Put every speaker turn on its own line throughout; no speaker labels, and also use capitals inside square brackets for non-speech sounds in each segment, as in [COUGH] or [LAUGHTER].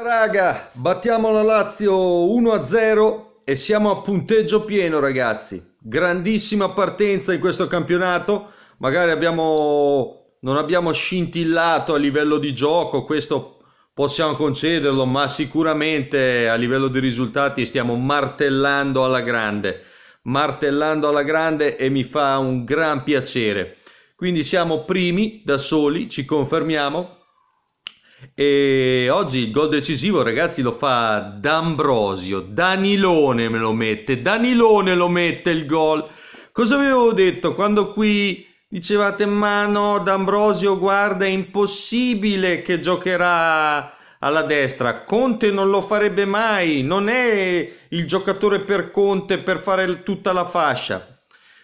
Raga, battiamo la Lazio 1-0 e siamo a punteggio pieno ragazzi. Grandissima partenza in questo campionato. Magari abbiamo, non abbiamo scintillato a livello di gioco, questo possiamo concederlo, ma sicuramente a livello di risultati stiamo martellando alla grande. Martellando alla grande e mi fa un gran piacere. Quindi siamo primi da soli, ci confermiamo, e oggi il gol decisivo, ragazzi, lo fa D'Ambrosio. Danilone me lo mette. Danilone lo mette il gol. Cosa avevo detto quando qui dicevate: Ma no, D'Ambrosio, guarda, è impossibile che giocherà alla destra. Conte non lo farebbe mai. Non è il giocatore per Conte per fare tutta la fascia.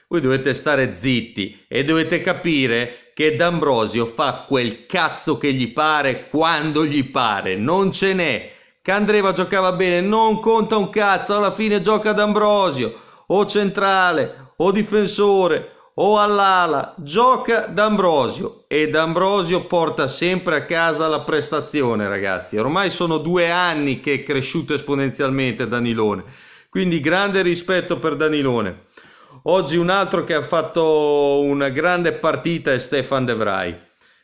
Voi dovete stare zitti e dovete capire che D'Ambrosio fa quel cazzo che gli pare quando gli pare, non ce n'è. Candreva giocava bene, non conta un cazzo, alla fine gioca D'Ambrosio, o centrale, o difensore, o all'ala, gioca D'Ambrosio e D'Ambrosio porta sempre a casa la prestazione, ragazzi. Ormai sono due anni che è cresciuto esponenzialmente Danilone, quindi grande rispetto per Danilone. Oggi un altro che ha fatto una grande partita è Stefan De Vrij.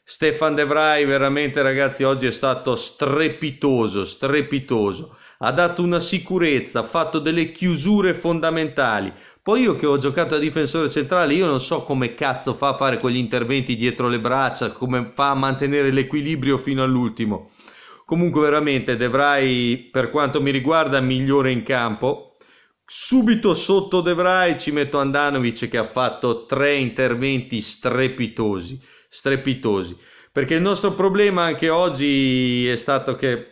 Stefan De Vrij veramente ragazzi oggi è stato strepitoso, strepitoso. Ha dato una sicurezza, ha fatto delle chiusure fondamentali. Poi io che ho giocato a difensore centrale, io non so come cazzo fa a fare quegli interventi dietro le braccia, come fa a mantenere l'equilibrio fino all'ultimo. Comunque veramente De Vrij per quanto mi riguarda migliore in campo, Subito sotto De Vrij ci metto Andanovic che ha fatto tre interventi strepitosi, strepitosi. Perché il nostro problema anche oggi è stato che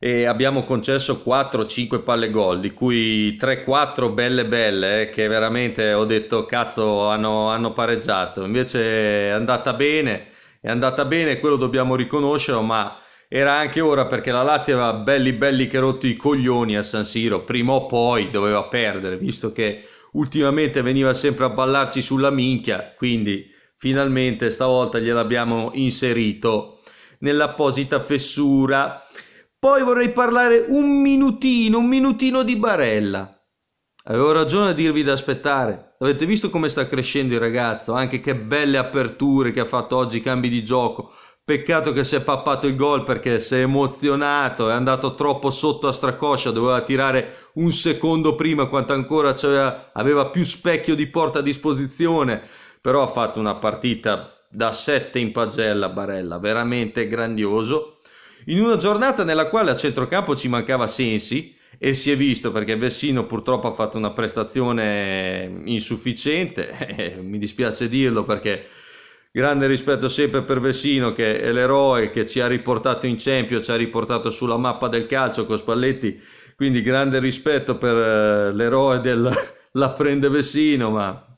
eh, abbiamo concesso 4-5 palle gol, di cui 3-4 belle belle, eh, che veramente ho detto cazzo hanno, hanno pareggiato. Invece è andata bene, è andata bene, quello dobbiamo riconoscerlo, ma era anche ora perché la Lazio aveva belli belli che rotto i coglioni a San Siro, prima o poi doveva perdere, visto che ultimamente veniva sempre a ballarci sulla minchia, quindi finalmente stavolta gliel'abbiamo inserito nell'apposita fessura. Poi vorrei parlare un minutino, un minutino di Barella. Avevo ragione a dirvi di aspettare. Avete visto come sta crescendo il ragazzo? Anche che belle aperture che ha fatto oggi, cambi di gioco. Peccato che si è pappato il gol perché si è emozionato, è andato troppo sotto a stracoscia, doveva tirare un secondo prima quanto ancora cioè, aveva più specchio di porta a disposizione, però ha fatto una partita da 7 in pagella Barella, veramente grandioso. In una giornata nella quale a centrocampo ci mancava Sensi e si è visto perché Vessino purtroppo ha fatto una prestazione insufficiente, [LAUGHS] eh, mi dispiace dirlo perché grande rispetto sempre per Vessino che è l'eroe che ci ha riportato in Champions, ci ha riportato sulla mappa del calcio con Spalletti, quindi grande rispetto per eh, l'eroe della [LAUGHS] prende Vessino, ma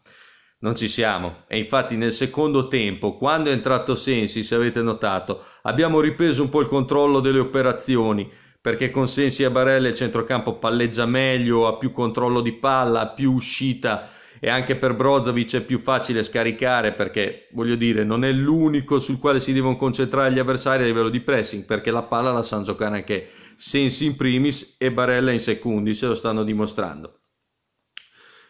non ci siamo. E infatti nel secondo tempo, quando è entrato Sensi, se avete notato, abbiamo ripreso un po' il controllo delle operazioni, perché con Sensi e Barella il centrocampo palleggia meglio, ha più controllo di palla, ha più uscita e anche per Brozovic è più facile scaricare perché voglio dire non è l'unico sul quale si devono concentrare gli avversari a livello di pressing perché la palla la sanno giocare anche Sensi in primis e Barella in secondi se lo stanno dimostrando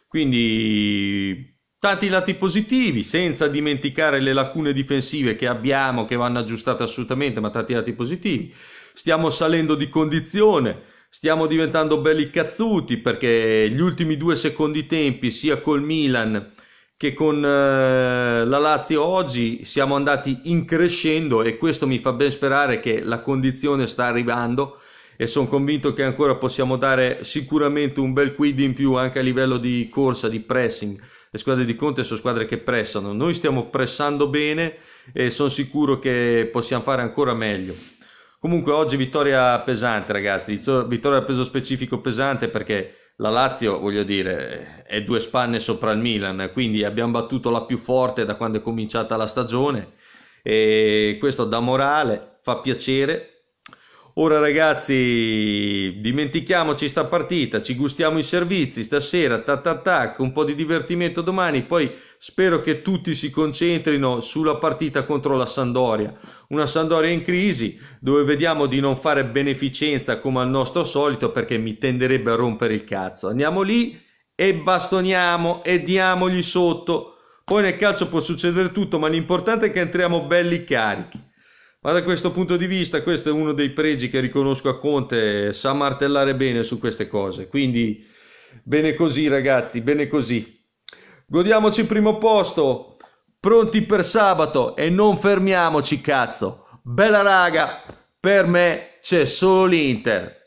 quindi tanti lati positivi, senza dimenticare le lacune difensive che abbiamo, che vanno aggiustate assolutamente, ma tanti lati positivi. Stiamo salendo di condizione, stiamo diventando belli cazzuti perché gli ultimi due secondi tempi sia col Milan che con eh, la Lazio oggi siamo andati increscendo e questo mi fa ben sperare che la condizione sta arrivando e sono convinto che ancora possiamo dare sicuramente un bel quid in più anche a livello di corsa, di pressing. Le squadre di Conte sono squadre che pressano, noi stiamo pressando bene e sono sicuro che possiamo fare ancora meglio. Comunque oggi vittoria pesante ragazzi, vittoria a peso specifico pesante perché la Lazio, voglio dire, è due spanne sopra il Milan, quindi abbiamo battuto la più forte da quando è cominciata la stagione e questo dà morale, fa piacere, Ora ragazzi, dimentichiamoci sta partita, ci gustiamo i servizi stasera, ta ta tac, un po' di divertimento domani, poi spero che tutti si concentrino sulla partita contro la Sandoria. Una Sandoria in crisi, dove vediamo di non fare beneficenza come al nostro solito perché mi tenderebbe a rompere il cazzo. Andiamo lì e bastoniamo e diamogli sotto. Poi nel calcio può succedere tutto, ma l'importante è che entriamo belli carichi. Ma da questo punto di vista, questo è uno dei pregi che riconosco a Conte, sa martellare bene su queste cose. Quindi, bene così, ragazzi, bene così. Godiamoci il primo posto, pronti per sabato e non fermiamoci, cazzo. Bella raga, per me c'è solo l'Inter.